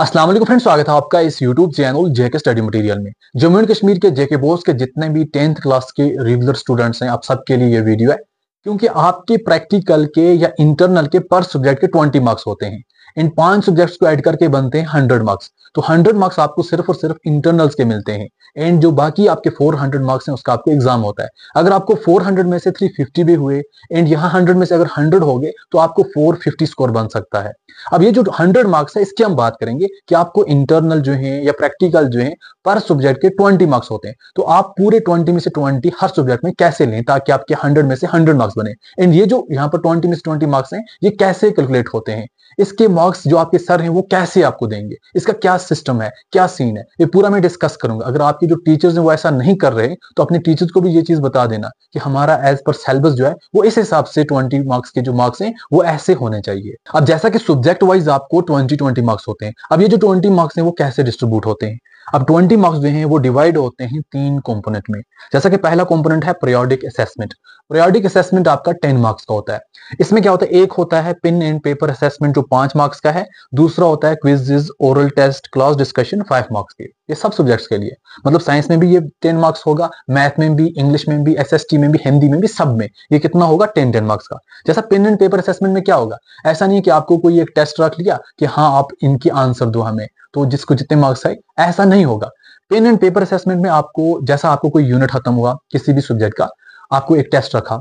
Aslam friends स्वागत है आपका इस YouTube channel JK study material में जम्मू एंड कश्मीर के जेके बोस के जितने भी टेंथ क्लास के रेगुलर स्टूडेंट्स हैं आप सबके लिए ये वीडियो है क्योंकि आपके प्रैक्टिकल के या इंटरनल के पर सब्जेक्ट के 20 मार्क्स होते हैं इन पांच सब्जेक्ट्स को ऐड करके बनते हैं हंड्रेड मार्क्स तो हंड्रेड मार्क्स आपको सिर्फ और सिर्फ इंटरनल्स के मिलते हैं एंड जो बाकी आपके फोर हंड्रेड मार्क्स हैं उसका आपको एग्जाम होता है अगर आपको फोर हंड्रेड में से थ्री फिफ्टी भी हुए एंड यहाँ हंड्रेड में से अगर हंड्रेड हो गए तो आपको फोर फिफ्टी स्कोर बन सकता है अब ये जो हंड्रेड मार्क्स है इसकी हम बात करेंगे कि आपको इंटरनल जो है या प्रैक्टिकल जो है पर सब्जेक्ट के ट्वेंटी मार्क्स होते हैं तो आप पूरे ट्वेंटी में से ट्वेंटी हर सब्जेक्ट में कैसे लें ताकि आपके हंड्रेड में से हंड्रेड मार्क्स बने एंड ये जो यहाँ पर ट्वेंटी में से ट्वेंटी मार्क्स हैं ये कैसे कैलकुलेट होते हैं इसके मार्क्स जो आपके सर हैं वो कैसे आपको देंगे इसका क्या सिस्टम है क्या सीन है ये पूरा मैं डिस्कस करूंगा अगर आपके जो टीचर्स हैं वो ऐसा नहीं कर रहे तो अपने टीचर्स को भी ये चीज़ बता देना कि हमारा एज पर सिलेबस जो है वो इस हिसाब से ट्वेंटी मार्क्स के जो मार्क्स हैं वो ऐसे होने चाहिए अब जैसा कि सब्जेक्ट वाइज आपको ट्वेंटी ट्वेंटी मार्क्स होते हैं अब ये जो ट्वेंटी मार्क्स हैं वो कैसे डिस्ट्रीब्यूट होते हैं अब 20 मार्क्स जो हैं वो डिवाइड होते हैं तीन कंपोनेंट में जैसा कि पहला कंपोनेंट है प्रियोडिक असेसमेंट प्रियोडिक असेसमेंट आपका 10 मार्क्स का होता है इसमें क्या होता है एक होता है पिन एंड पेपर असेसमेंट जो पांच मार्क्स का है दूसरा होता है quizzes oral test class discussion five marks के ये सब सब्जेक्ट्स के लिए मतलब साइंस में भी ये टेन मार्क्स होगा मैथ में भी इंग्लिश में भी एस में भी हिंदी में भी सब में ये कितना होगा टेन टेन मार्क्स का जैसा पिन एंड पेपर असेसमेंट में क्या होगा ऐसा नहीं है कि आपको कोई एक टेस्ट रख लिया कि हाँ आप इनकी आंसर दो हमें तो जिसको जितने मार्क्स आए ऐसा नहीं होगा पेन एंड पेपर असेसमेंट में आपको जैसा आपको कोई यूनिट खत्म हुआ किसी भी सब्जेक्ट का आपको एक टेस्ट रखा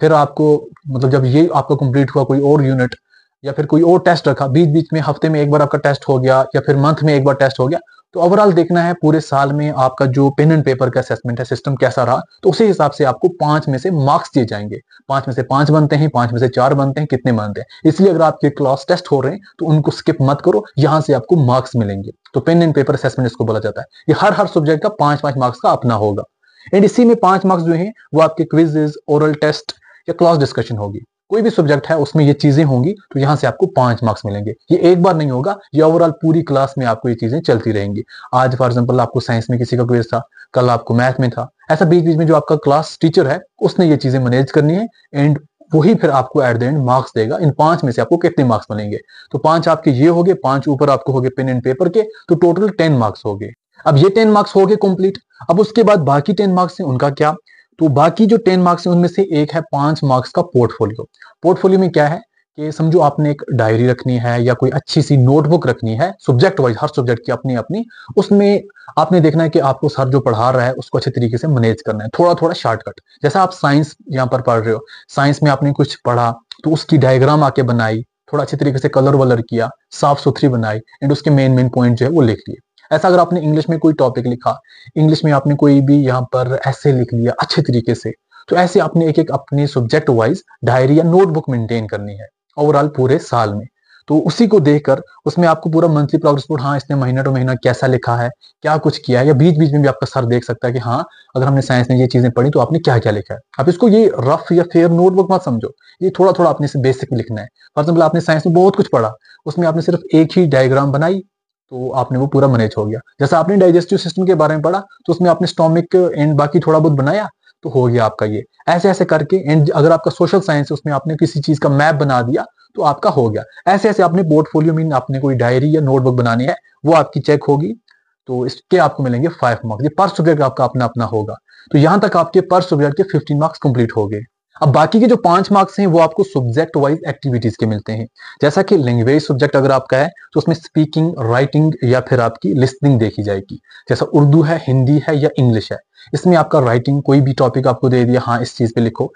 फिर आपको मतलब जब ये आपका कंप्लीट हुआ कोई और यूनिट या फिर कोई और टेस्ट रखा बीच बीच में हफ्ते में एक बार आपका टेस्ट हो गया या फिर मंथ में एक बार टेस्ट हो गया तो ओवरऑल देखना है पूरे साल में आपका जो पेन एंड पेपर का असेसमेंट है सिस्टम कैसा रहा तो उसी हिसाब से आपको पांच में से मार्क्स दिए जाएंगे पांच में से पांच बनते हैं पांच में से चार बनते हैं कितने बनते हैं इसलिए अगर आपके क्लास टेस्ट हो रहे हैं तो उनको स्किप मत करो यहां से आपको मार्क्स मिलेंगे तो पेन एंड पेपर असेसमेंट इसको बोला जाता है ये हर हर सब्जेक्ट का पांच पांच मार्क्स का अपना होगा एंड इसी में पांच मार्क्स जो है वो आपके क्विजेज ओरल टेस्ट या क्लास डिस्कशन होगी कोई भी सब्जेक्ट है उसमें ये चीजें होंगी तो यहाँ से आपको पांच मार्क्स मिलेंगे ये एक बार नहीं होगा ये ओवरऑल पूरी क्लास में आपको ये चीजें चलती रहेंगी आज फॉर एग्जांपल आपको साइंस में किसी का क्वेज था कल आपको मैथ में था ऐसा बीच बीच में जो आपका क्लास टीचर है उसने ये चीजें मैनेज करनी है एंड वही फिर आपको एट द एंड मार्क्स देगा इन पांच में से आपको कितने मार्क्स मिलेंगे तो पांच आपके ये हो गए पांच ऊपर आपको तो हो गए पेन एंड पेपर के तो टोटल टेन मार्क्स हो गए अब ये टेन मार्क्स हो गए कंप्लीट अब उसके बाद बाकी टेन मार्क्स हैं उनका क्या तो बाकी जो टेन मार्क्स है उनमें से एक है पांच मार्क्स का पोर्टफोलियो पोर्टफोलियो में क्या है कि समझो आपने एक डायरी रखनी है या कोई अच्छी सी नोटबुक रखनी है सब्जेक्ट वाइज हर सब्जेक्ट की अपनी अपनी उसमें आपने देखना है कि आपको सर जो पढ़ा रहा है उसको अच्छे तरीके से मैनेज करना है थोड़ा थोड़ा शॉर्टकट जैसे आप साइंस यहाँ पर पढ़ रहे हो साइंस में आपने कुछ पढ़ा तो उसकी डायग्राम आके बनाई थोड़ा अच्छे तरीके से कलर वलर किया साफ सुथरी बनाई एंड उसके मेन मेन पॉइंट जो है वो लिख लिया ऐसा अगर आपने इंग्लिश में कोई टॉपिक लिखा इंग्लिश में आपने कोई भी यहाँ पर ऐसे लिख लिया अच्छे तरीके से तो ऐसे आपने एक एक अपने सब्जेक्ट वाइज डायरी या नोटबुक मेंटेन करनी है ओवरऑल पूरे साल में तो उसी को देखकर उसमें आपको पूरा मंथली प्रोग्रेस रिपोर्ट हाँ इसने महीना टू तो महीना कैसा लिखा है क्या कुछ किया है या बीच बीच में भी आपका सर देख सकता है कि हाँ अगर हमने साइंस में ये चीजें पढ़ी तो आपने क्या क्या लिखा है आप इसको ये रफ या फेयर नोटबुक मत समझो ये थोड़ा थोड़ा आपने इसे बेसिक लिखना है फॉर एग्जाम्पल आपने साइंस में बहुत कुछ पढ़ा उसमें आपने सिर्फ एक ही डायग्राम बनाई तो आपने वो पूरा मैनेज हो गया जैसा आपने डाइजेस्टिव सिस्टम के बारे में पढ़ा तो उसमें आपने स्टोमिक एंड बाकी थोड़ा बहुत बनाया तो हो गया आपका ये ऐसे ऐसे करके एंड अगर आपका सोशल साइंस उसमें आपने किसी चीज का मैप बना दिया तो आपका हो गया ऐसे ऐसे आपने पोर्टफोलियो मीन आपने कोई डायरी या नोटबुक बनानी है वो आपकी चेक होगी तो इसके आपको मिलेंगे फाइव मार्क्स ये पर सब्जेक्ट आपका अपना अपना होगा तो यहां तक आपके पर सब्जेक्ट के फिफ्टीन मार्क्स कंप्लीट हो गए अब बाकी के जो पांच मार्क्स हैं वो आपको सब्जेक्ट वाइज एक्टिविटीज के मिलते हैं जैसा कि लैंग्वेज सब्जेक्ट अगर आपका है तो उसमें स्पीकिंग राइटिंग या फिर आपकी लिस्निंग देखी जाएगी जैसा उर्दू है हिंदी है या इंग्लिश है इसमें आपका राइटिंग कोई भी टॉपिक आपको दे दिया हाँ इस चीज पे लिखो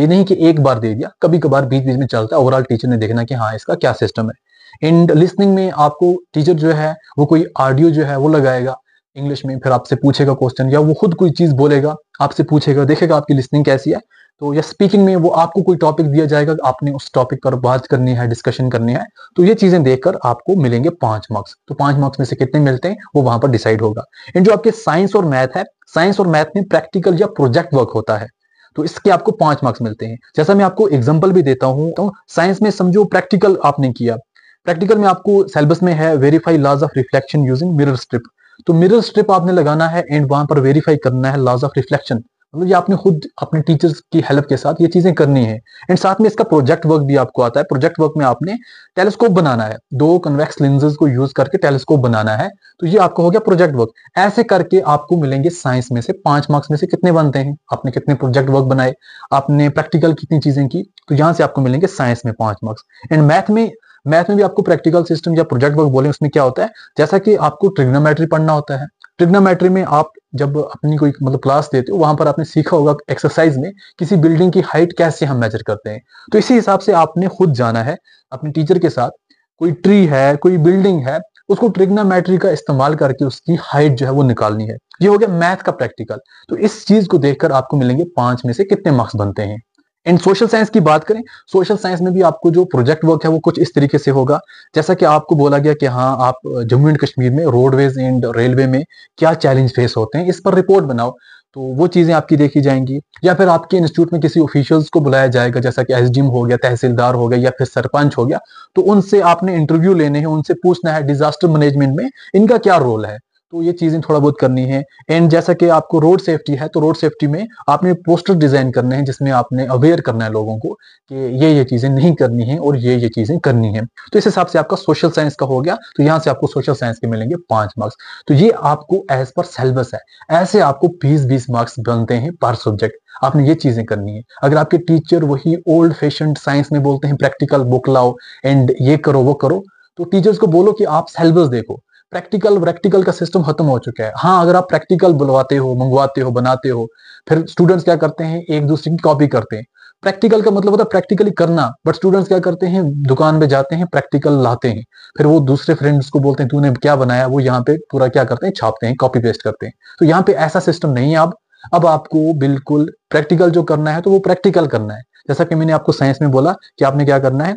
ये नहीं कि एक बार दे दिया कभी कभार बीच बीच में चलता है ओवरऑल टीचर ने देखना कि हाँ इसका क्या सिस्टम है एंड लिस्निंग में आपको टीचर जो है वो कोई ऑडियो जो है वो लगाएगा इंग्लिश में फिर आपसे पूछेगा क्वेश्चन या वो खुद कोई चीज बोलेगा आपसे पूछेगा देखेगा आपकी लिस्निंग कैसी है तो या स्पीकिंग में वो आपको कोई टॉपिक दिया जाएगा आपने उस टॉपिक पर बात करनी है डिस्कशन करनी है तो ये चीजें देखकर आपको मिलेंगे पांच मार्क्स तो पांच मार्क्स में से कितने मिलते हैं वो वहां पर डिसाइड होगा इन जो आपके साइंस और मैथ है साइंस और मैथ में प्रैक्टिकल या प्रोजेक्ट वर्क होता है तो इसके आपको पांच मार्क्स मिलते हैं जैसा मैं आपको एग्जाम्पल भी देता हूँ तो साइंस में समझो प्रैक्टिकल आपने किया प्रैक्टिकल में आपको सिलेबस में है verify laws of reflection using mirror strip तो मिरर स्ट्रिप आपने लगाना है एंड वहां पर वेरीफाई करना है लॉज ऑफ रिफ्लेक्शन मतलब ये आपने खुद अपने टीचर्स की हेल्प के साथ ये चीजें करनी है एंड साथ में इसका प्रोजेक्ट वर्क भी आपको आता है प्रोजेक्ट वर्क में आपने टेलीस्कोप बनाना है दो कन्वेक्स लेंजेस को यूज करके टेलीस्कोप बनाना है तो ये आपको हो गया प्रोजेक्ट वर्क ऐसे करके आपको मिलेंगे साइंस में से पांच मार्क्स में से कितने बनते हैं आपने कितने प्रोजेक्ट वर्क बनाए आपने प्रैक्टिकल कितनी चीजें की तो यहाँ से आपको मिलेंगे साइंस में पांच मार्क्स एंड मैथ में मैथ में भी आपको प्रैक्टिकल सिस्टम या प्रोजेक्ट वर्क बोले उसमें क्या होता है जैसा कि आपको ट्रिग्नोमेट्री पढ़ना होता है ट्रिग्नोमेट्री में आप जब अपनी कोई मतलब क्लास देते हो वहां पर आपने सीखा होगा एक्सरसाइज में किसी बिल्डिंग की हाइट कैसे हम मेजर करते हैं तो इसी हिसाब से आपने खुद जाना है अपने टीचर के साथ कोई ट्री है कोई बिल्डिंग है उसको ट्रिग्नोमेट्री का इस्तेमाल करके उसकी हाइट जो है वो निकालनी है ये हो गया मैथ का प्रैक्टिकल तो इस चीज को देखकर आपको मिलेंगे पांच में से कितने मार्क्स बनते हैं एंड सोशल साइंस की बात करें सोशल साइंस में भी आपको जो प्रोजेक्ट वर्क है वो कुछ इस तरीके से होगा जैसा कि आपको बोला गया कि हाँ आप जम्मू एंड कश्मीर में रोडवेज एंड रेलवे में क्या चैलेंज फेस होते हैं इस पर रिपोर्ट बनाओ तो वो चीज़ें आपकी देखी जाएंगी या फिर आपके इंस्टीट्यूट में किसी ऑफिशियल्स को बुलाया जाएगा जैसा कि एसडीएम हो गया तहसीलदार हो गया या फिर सरपंच हो गया तो उनसे आपने इंटरव्यू लेने हैं उनसे पूछना है डिजास्टर मैनेजमेंट में इनका क्या रोल है तो ये चीज़ें थोड़ा बहुत करनी है एंड जैसा कि आपको रोड सेफ्टी है तो रोड सेफ्टी में आपने पोस्टर डिज़ाइन करने हैं जिसमें आपने अवेयर करना है लोगों को कि ये ये चीज़ें नहीं करनी है और ये ये चीज़ें करनी है तो इस हिसाब से आपका सोशल साइंस का हो गया तो यहाँ से आपको सोशल साइंस के मिलेंगे पांच मार्क्स तो ये आपको एज पर सेलेबस है ऐसे आपको बीस बीस मार्क्स बनते हैं पर सब्जेक्ट आपने ये चीजें करनी है अगर आपके टीचर वही ओल्ड फैशन साइंस में बोलते हैं प्रैक्टिकल बुक लाओ एंड ये करो वो करो तो टीचर्स को बोलो कि आप सेलेबस देखो प्रैक्टिकल प्रैक्टिकल का सिस्टम खत्म हो चुका है हाँ अगर आप प्रैक्टिकल बुलवाते हो मंगवाते हो बनाते हो फिर स्टूडेंट्स क्या करते हैं एक दूसरे की कॉपी करते हैं प्रैक्टिकल का मतलब होता है प्रैक्टिकली करना बट स्टूडेंट्स क्या करते हैं दुकान में जाते हैं प्रैक्टिकल लाते हैं फिर वो दूसरे फ्रेंड्स को बोलते हैं तूने क्या बनाया वो यहाँ पे पूरा क्या करते हैं छापते हैं कॉपी पेस्ट करते हैं तो यहाँ पे ऐसा सिस्टम नहीं है अब अब आपको बिल्कुल प्रैक्टिकल जो करना है तो वो प्रैक्टिकल करना है जैसा कि मैंने आपको साइंस में बोला कि आपने क्या करना है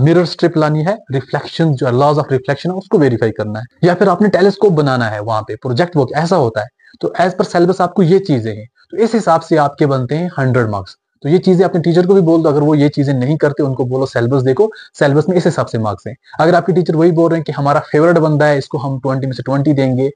मिरर स्ट्रिप लानी है रिफ्लेक्शन जो लॉज ऑफ रिफ्लेक्शन है उसको वेरीफाई करना है या फिर आपने टेलीस्कोप बनाना है वहां पे प्रोजेक्ट वर्क ऐसा होता है तो एज पर सिलेबस आपको ये चीजें हैं तो इस हिसाब से आपके बनते हैं हंड्रेड मार्क्स तो ये चीजें अपने टीचर को भी बोल दो अगर वो ये चीजें नहीं करते उनको बोलो सिलेबस देखो सिलेबस में इस हिसाब से मार्क्स हैं अगर आपके टीचर वही बोल रहे हैं कि हमारा फेवरेट बंदा है इसको हम ट्वेंटी में से ट्वेंटी देंगे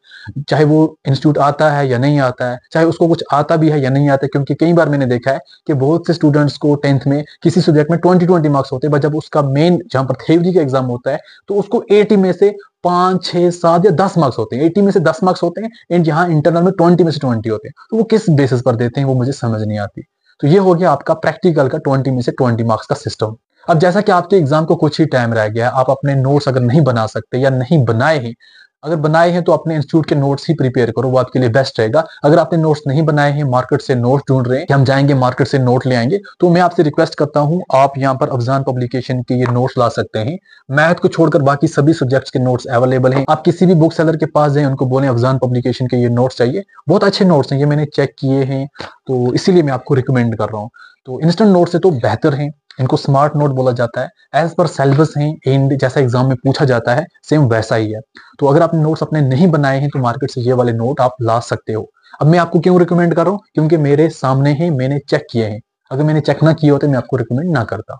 चाहे वो इंस्टीट्यूट आता है या नहीं आता है चाहे उसको कुछ आता भी है या नहीं आता क्योंकि कई बार मैंने देखा है कि बहुत से स्टूडेंट्स को टेंथ में किसी सब्जेक्ट में ट्वेंटी ट्वेंटी मार्क्स होते हैं बट जब उसका मेन जहां पर थेवरी का एग्जाम होता है तो उसको एटी में से पांच छह सात या दस मार्क्स होते हैं एटी में से दस मार्क्स होते हैं एंड यहाँ इंटरनल में ट्वेंटी में से ट्वेंटी होते हैं तो वो किस बेसिस पर देते हैं वो मुझे समझ नहीं आती तो ये हो गया आपका प्रैक्टिकल का ट्वेंटी में से ट्वेंटी मार्क्स का सिस्टम अब जैसा कि आपके एग्जाम को कुछ ही टाइम रह गया आप अपने नोट्स अगर नहीं बना सकते या नहीं बनाए हैं अगर बनाए हैं तो अपने इंस्टीट्यूट के नोट्स ही प्रिपेयर करो वो आपके लिए बेस्ट रहेगा अगर आपने नोट्स नहीं बनाए हैं मार्केट से नोट्स ढूंढ रहे हैं हम जाएंगे मार्केट से नोट ले आएंगे तो मैं आपसे रिक्वेस्ट करता हूं आप यहाँ पर अफजान पब्लिकेशन के ये नोट्स ला सकते हैं मैथ को छोड़कर बाकी सभी सब्जेक्ट्स के नोट्स अवेलेबल है आप किसी भी बुक सेलर के पास जाए उनको बोले अफजान पब्लिकेशन के ये नोट्स चाहिए बहुत अच्छे नोट्स हैं ये मैंने चेक किए हैं तो इसीलिए मैं आपको रिकमेंड कर रहा हूँ तो इंस्टेंट नोट से तो बेहतर है इनको स्मार्ट नोट बोला जाता है एज पर सेलेबस है एंड जैसा एग्जाम में पूछा जाता है सेम वैसा ही है तो अगर आपने नोट्स अपने नहीं बनाए हैं तो मार्केट से ये वाले नोट आप ला सकते हो अब मैं आपको क्यों रिकमेंड कर रहा हूँ क्योंकि मेरे सामने ही मैंने चेक किए हैं अगर मैंने चेक ना किए होते मैं आपको रिकमेंड ना करता